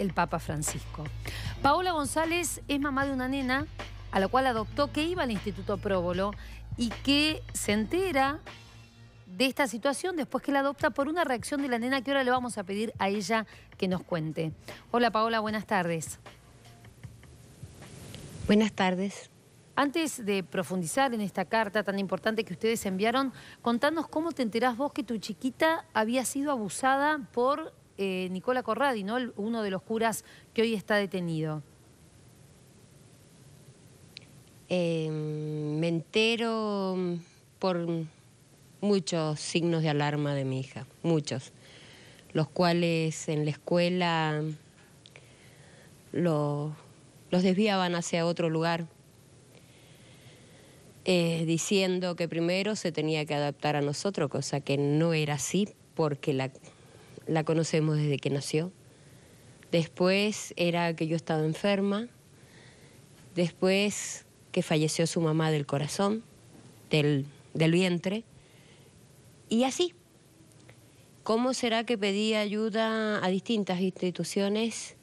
el Papa Francisco. Paola González es mamá de una nena a la cual adoptó que iba al Instituto Próbolo y que se entera de esta situación después que la adopta por una reacción de la nena que ahora le vamos a pedir a ella que nos cuente. Hola Paola, buenas tardes. Buenas tardes. Antes de profundizar en esta carta tan importante que ustedes enviaron, contanos cómo te enterás vos que tu chiquita había sido abusada por eh, Nicola Corradi, ¿no? uno de los curas que hoy está detenido. Em, me entero por muchos signos de alarma de mi hija, muchos, los cuales en la escuela los desviaban hacia otro lugar, eh, diciendo que primero se tenía que adaptar a nosotros, cosa que no era así, porque la la conocemos desde que nació. Después era que yo estaba enferma. Después que falleció su mamá del corazón, del, vientre. Y así. ¿Cómo será que pedí ayuda a distintas instituciones,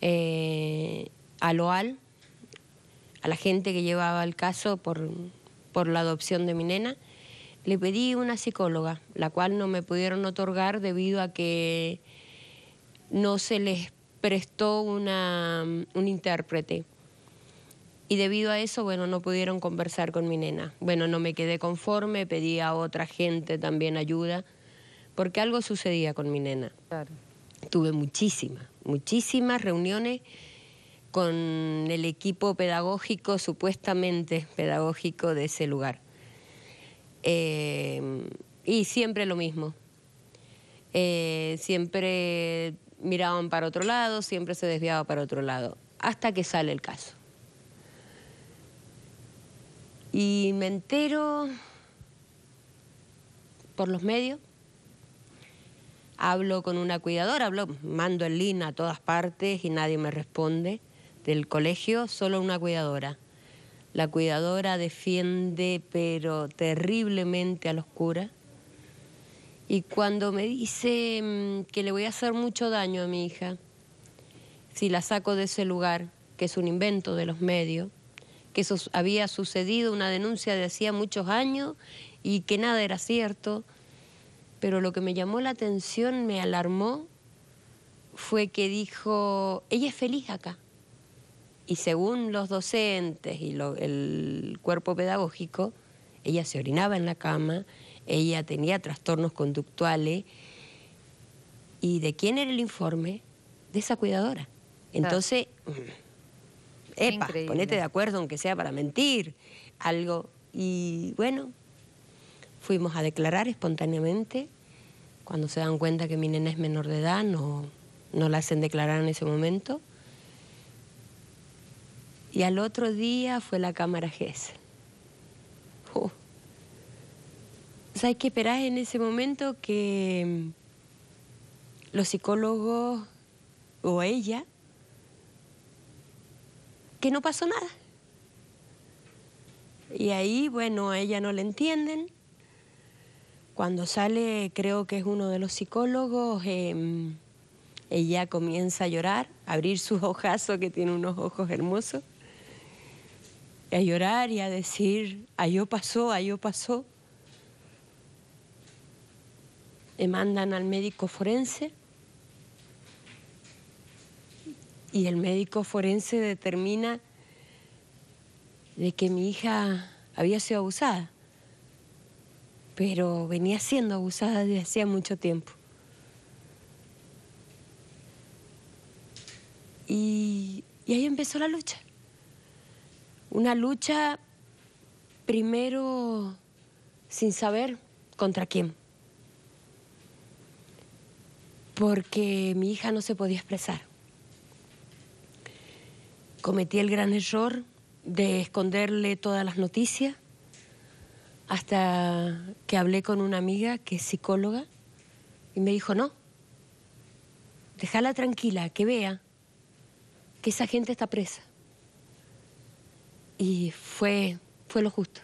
eh, a Loal, a la gente que llevaba el caso por, por la adopción de mi nena? le pedí una psicóloga, la cual no me pudieron otorgar debido a que no se les prestó una, un intérprete. Y debido a eso, bueno, no pudieron conversar con mi nena. Bueno, no me quedé conforme, pedí a otra gente también ayuda, porque algo sucedía con mi nena. Tuve muchísimas, muchísimas reuniones con el equipo pedagógico, supuestamente pedagógico de ese lugar. Eh, y siempre lo mismo. Eh, siempre miraban para otro lado, siempre se desviaba para otro lado, hasta que sale el caso. Y me entero por los medios, hablo con una cuidadora, hablo, mando el link a todas partes y nadie me responde del colegio, solo una cuidadora. La cuidadora defiende pero terriblemente a los curas. Y cuando me dice mm, que le voy a hacer mucho daño a mi hija, si la saco de ese lugar, que es un invento de los medios, que eso había sucedido, una denuncia de hacía muchos años y que nada era cierto, pero lo que me llamó la atención, me alarmó, fue que dijo, ella es feliz acá y según los docentes y el cuerpo pedagógico, ella se orinaba en la cama, ella tenía trastornos conductuales. ¿Y de quién era el informe? De esa cuidadora. Entonces, epa, ponete de acuerdo aunque sea para mentir, algo. Y bueno, fuimos a declarar espontáneamente. Cuando se dan cuenta que mi nena es menor de edad, no, no la hacen declarar en ese momento. Y al otro día fue la cámara GES. Oh. hay que esperar en ese momento? Que mm, los psicólogos o ella, que no pasó nada. Y ahí, bueno, a ella no le entienden. Cuando sale, creo que es uno de los psicólogos, em, ella comienza a llorar, a abrir sus ojazos, que tiene unos ojos hermosos a llorar y a decir, ah, yo pasó, ah, yo pasó. Me mandan al médico forense y el médico forense determina de que mi hija había sido abusada, pero venía siendo abusada desde hacía mucho tiempo. y ahí empezó la lucha. Una lucha primero sin saber contra quién. Porque mi hija no se podía expresar. Cometí el gran error de esconderle todas las noticias hasta que hablé con una amiga que es psicóloga y me dijo, no, déjala tranquila, que vea que esa gente está presa y fue, fue lo justo.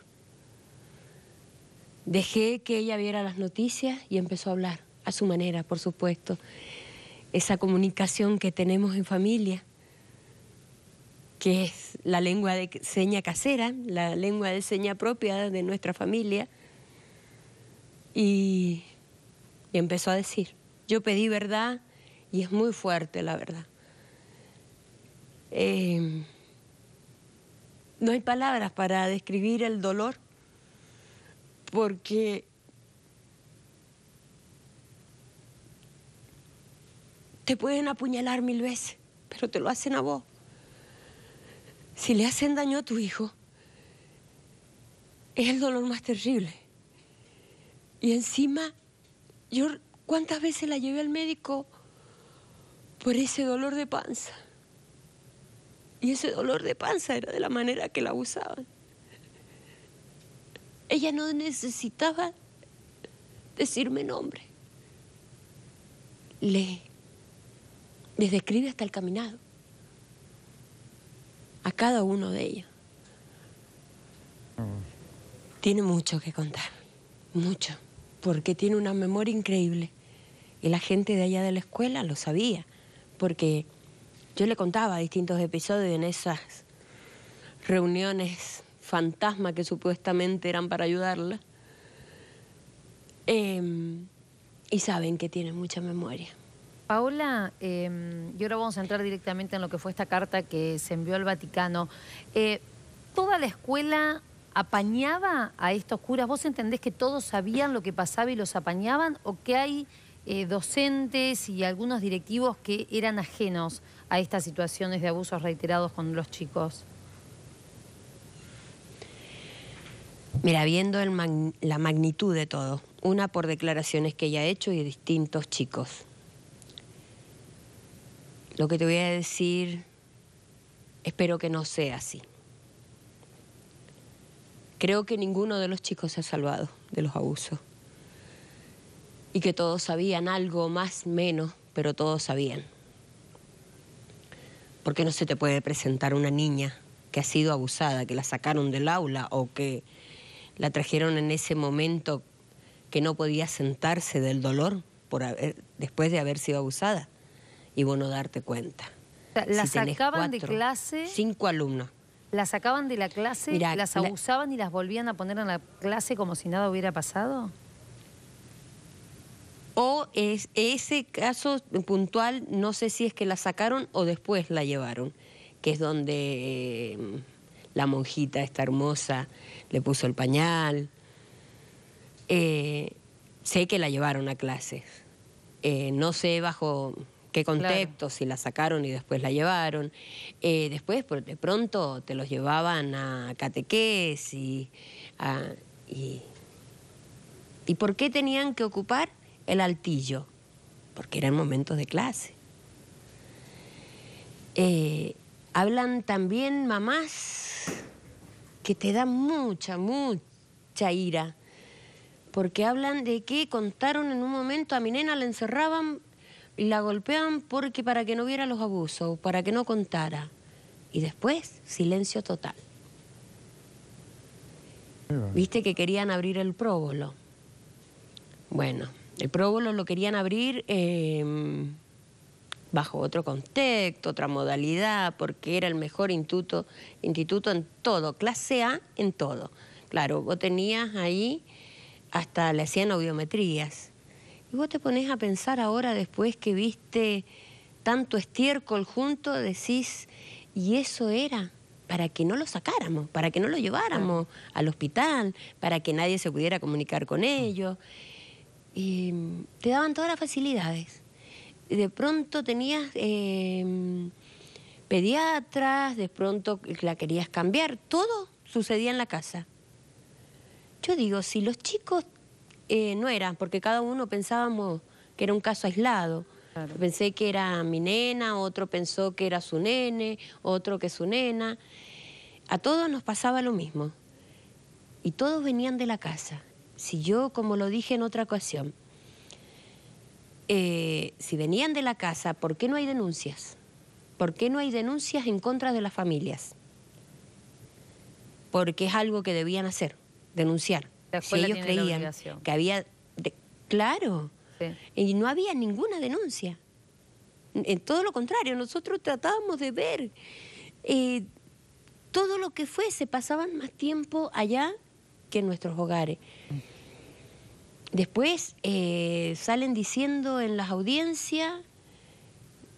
Dejé que ella viera las noticias y empezó a hablar, a su manera, por supuesto. Esa comunicación que tenemos en familia, que es la lengua de seña casera, la lengua de seña propia de nuestra familia. Y, y empezó a decir, yo pedí verdad y es muy fuerte la verdad. Eh, no hay palabras para describir el dolor, porque te pueden apuñalar mil veces, pero te lo hacen a vos. Si le hacen daño a tu hijo, es el dolor más terrible. Y encima, yo cuántas veces la llevé al médico por ese dolor de panza. Y ese dolor de panza era de la manera que la usaban Ella no necesitaba decirme nombre. Le, Desde describe hasta el caminado. A cada uno de ellos. Tiene mucho que contar. Mucho. Porque tiene una memoria increíble. Y la gente de allá de la escuela lo sabía. Porque yo le contaba distintos episodios en esas reuniones fantasma que supuestamente eran para ayudarla. Em, y saben que tiene mucha memoria. Paola, em, y ahora vamos a entrar directamente en lo que fue esta carta que se envió al Vaticano. Eh, ¿Toda la escuela apañaba a estos curas? ¿Vos entendés que todos sabían lo que pasaba y los apañaban? ¿O que hay eh, docentes y algunos directivos que eran ajenos a estas situaciones de abusos reiterados con los chicos? Mira, viendo la magnitud de todo, una por declaraciones que ella ha hecho y distintos chicos. Lo que te voy a decir, espero que no sea así. Creo que ninguno de los chicos se ha salvado de los abusos y que todos sabían algo más menos, pero todos sabían. Porque no se te puede presentar una niña que ha sido abusada, que la sacaron del aula o que la trajeron en ese momento que no podía sentarse del dolor por haber, después de haber sido abusada y bueno darte cuenta. La sacaban de clase. Cinco alumnos. ¿Las sacaban de la clase, las abusaban y las volvían a poner en la clase como si nada hubiera pasado? o ese caso puntual, no sé si es que la sacaron o después la llevaron, que es donde eh, la monjita esta hermosa le puso el pañal. Eh, sé que la llevaron a clases. Eh, no sé bajo qué contexto, si la sacaron y después la llevaron. después, de pronto, te los llevaban a catequesis. y, ¿Y por qué tenían que ocupar el altillo, porque eran momentos de clase. Eh, hablan también mamás que te dan mucha, mucha ira, porque hablan de que contaron en un momento a mi nena la encerraban y la golpeaban porque para que no hubiera los abusos, para que no contara. Y después, silencio total. Viste que querían abrir el próbolo. Bueno. El próbolo lo querían abrir em, bajo otro contexto, otra modalidad, porque era el mejor instituto, instituto en todo, clase A en todo. Claro, vos tenías ahí hasta le hacían audiometrías. Y vos te pones a pensar ahora, después que viste tanto estiércol junto, decís, y eso era para que no lo sacáramos, para que no lo lleváramos al hospital, para que nadie se pudiera comunicar con ellos y mm, te daban todas las facilidades. De pronto tenías em, pediatras, de pronto la querías cambiar, todo sucedía en la casa. Yo digo, si los chicos eh, no eran, porque cada uno pensábamos que era un caso aislado. Pensé que era mi nena, otro pensó que era su nene, otro que su nena. A todos nos pasaba lo mismo. Y todos venían de la casa si yo, como lo dije en otra ocasión, eh, si venían de la casa, ¿por qué no hay denuncias? ¿Por qué no hay denuncias en contra de las familias? Porque es algo que debían hacer, denunciar. Si ellos creían que había... claro. Y no había ninguna denuncia. En eh, todo lo contrario, nosotros tratábamos de ver eh, todo lo que fue, se Pasaban más tiempo allá en nuestros hogares. Después eh, salen diciendo en las audiencias,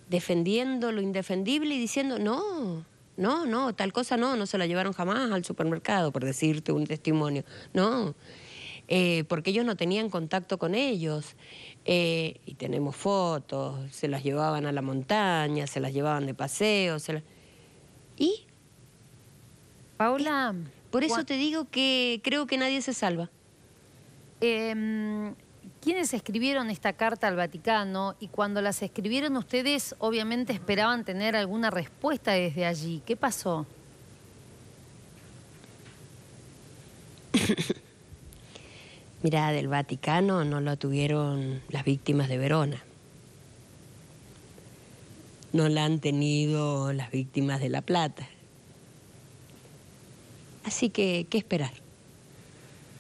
defendiendo lo indefendible y diciendo, no, no, no, tal cosa no, no se la llevaron jamás al supermercado, por decirte un testimonio, no, eh, porque ellos no tenían contacto con ellos. Eh, y tenemos fotos, se las llevaban a la montaña, se las llevaban de paseo. ¿Y? Paula. Por eso te digo que creo que nadie se salva. Em, ¿Quiénes escribieron esta carta al Vaticano? Y cuando las escribieron ustedes, obviamente esperaban tener alguna respuesta desde allí. ¿Qué pasó? Mirá, del Vaticano no lo tuvieron las víctimas de Verona. No la han tenido las víctimas de La Plata. Así que, ¿qué esperar?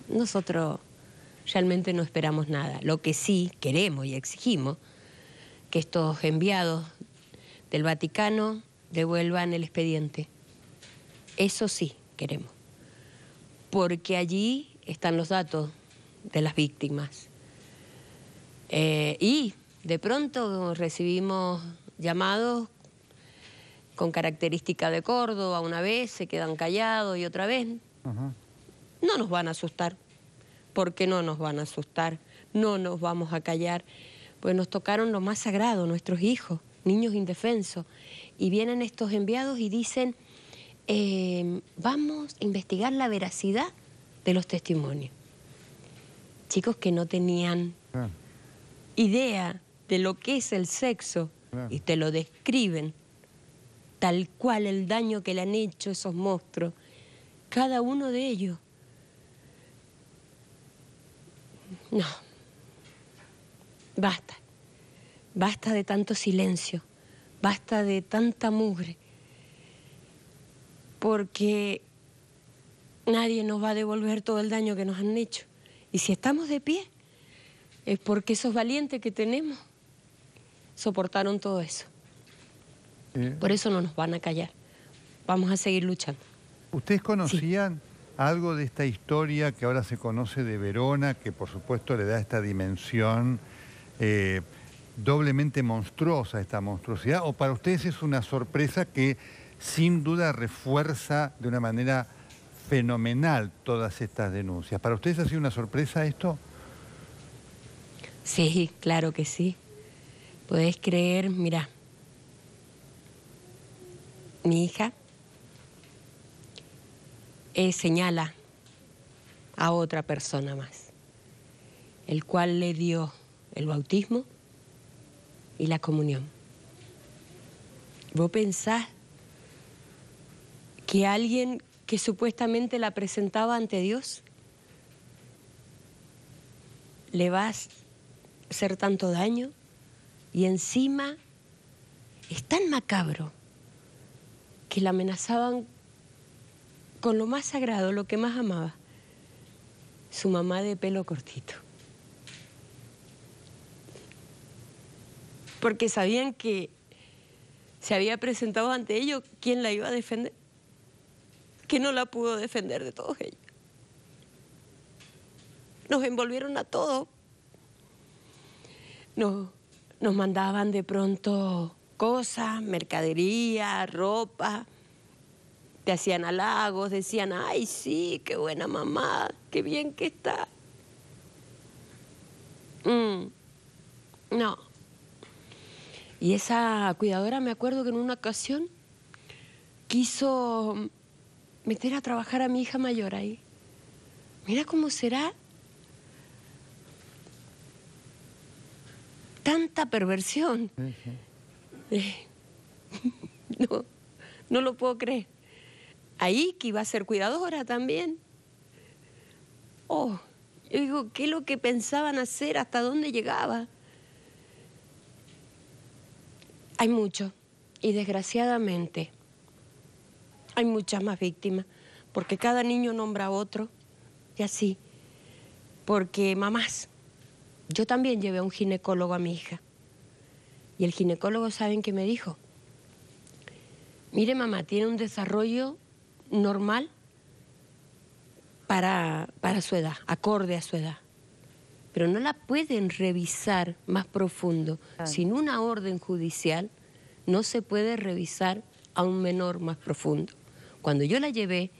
Nosotros realmente no esperamos nada. Lo que sí queremos y exigimos, que estos enviados del Vaticano devuelvan el expediente. Eso sí queremos. Porque allí están los datos de las víctimas. Eh, y de pronto recibimos llamados con característica de Córdoba una vez, se quedan callados y otra vez. No nos van a asustar, porque no nos van a asustar, no nos vamos a callar, pues nos tocaron lo más sagrado, nuestros hijos, niños indefensos. Y vienen estos enviados y dicen, em, vamos a investigar la veracidad de los testimonios. Chicos que no tenían idea de lo que es el sexo y te lo describen tal cual el daño que le han hecho esos monstruos, cada uno de ellos. No, basta, basta de tanto silencio, basta de tanta mugre, porque nadie nos va a devolver todo el daño que nos han hecho. Y si estamos de pie, es porque esos valientes que tenemos soportaron todo eso. Eh. Por eso no nos van a callar. Vamos a seguir luchando. ¿Ustedes conocían algo de esta historia que ahora se conoce de Verona, que por supuesto le da esta dimensión eh, doblemente monstruosa, esta monstruosidad? ¿O para ustedes es una sorpresa que sin duda refuerza de una manera fenomenal todas estas denuncias? ¿Para ustedes ha sido una sorpresa esto? Sí, claro que sí. Puedes creer, mira, mi hija eh, señala a otra persona más, el cual le dio el bautismo y la comunión. ¿Vos pensás que alguien que supuestamente la presentaba ante Dios le va a hacer tanto daño? Y encima es tan macabro que la amenazaban con lo más sagrado, lo que más amaba, su mamá de pelo cortito. Porque sabían que se había presentado ante ellos quién la iba a defender, que no la pudo defender de todos ellos. Nos envolvieron a todos. nos mandaban de pronto cosas, mercadería, ropa. Te hacían halagos, decían, ay, sí, qué buena mamá, qué bien que está. Mm, no. Y esa cuidadora, me acuerdo que en una ocasión quiso meter a trabajar a mi hija mayor ahí. Mira cómo será tanta perversión. no, no lo puedo creer. Ahí que iba a ser cuidadora también. Oh, yo digo, ¿qué es lo que pensaban hacer? ¿Hasta dónde llegaba? Hay mucho. Y desgraciadamente hay muchas más víctimas, porque cada niño nombra a otro, y así. Porque mamás, yo también llevé a un ginecólogo a mi hija. Y el ginecólogo, ¿saben que me dijo? Mire, mamá, tiene un desarrollo normal para, para su edad, acorde a su edad. Pero no la pueden revisar más profundo. Ah. Sin una orden judicial, no se puede revisar a un menor más profundo. Cuando yo la llevé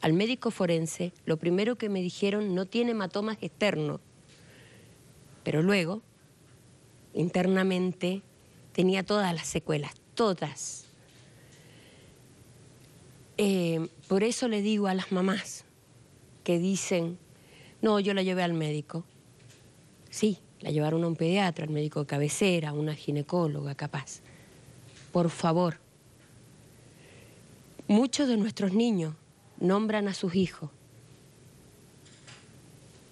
al médico forense, lo primero que me dijeron, no tiene hematomas externos. Pero luego, internamente, tenía todas las secuelas, todas. Eh, por eso le digo a las mamás que dicen, no, yo la llevé al médico. Sí, la llevaron a un pediatra, al médico de cabecera, a una ginecóloga capaz. Por favor. Muchos de nuestros niños nombran a sus hijos.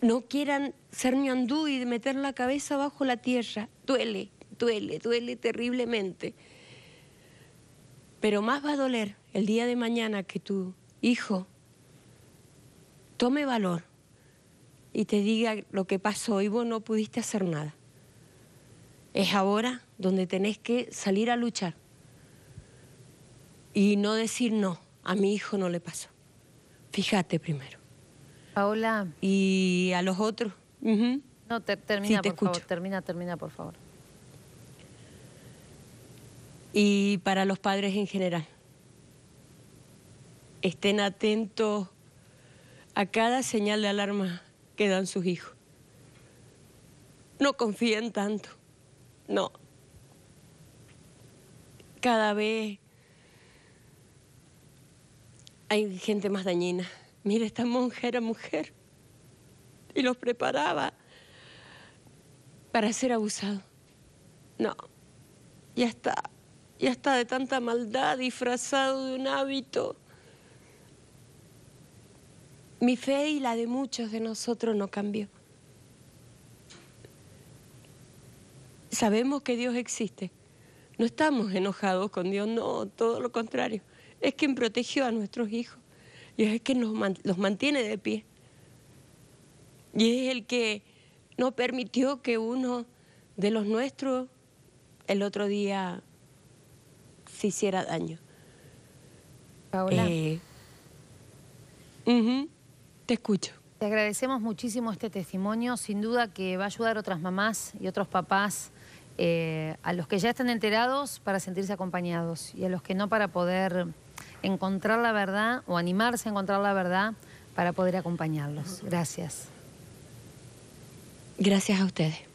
No quieran ser ñandú y meter la cabeza bajo la tierra. Duele duele, duele terriblemente. Pero más va a doler el día de mañana que tu hijo tome valor y te diga lo que pasó y vos no pudiste hacer nada. Es ahora donde tenés que salir a luchar y no decir no, a mi hijo no le pasó. Fíjate primero. Paola. Y a los otros. No, termina, por favor. Termina, termina, por favor y para los padres en general. Estén atentos a cada señal de alarma que dan sus hijos. No confíen tanto, no. Cada vez hay gente más dañina. Mira, esta monja era mujer y los preparaba para ser abusado. No, ya está y hasta de tanta maldad disfrazado de un hábito. Mi fe y la de muchos de nosotros no cambió. Sabemos que Dios existe. No estamos enojados con Dios, no, todo lo contrario. Es quien protegió a nuestros hijos y es el que nos, los mantiene de pie. Y es el que no permitió que uno de los nuestros el otro día si hiciera daño. Paola. Eh, te escucho. Te agradecemos muchísimo este testimonio, sin duda que va a ayudar a otras mamás y otros papás, eh, a los que ya están enterados para sentirse acompañados y a los que no para poder encontrar la verdad o animarse a encontrar la verdad para poder acompañarlos. Gracias. Gracias a ustedes.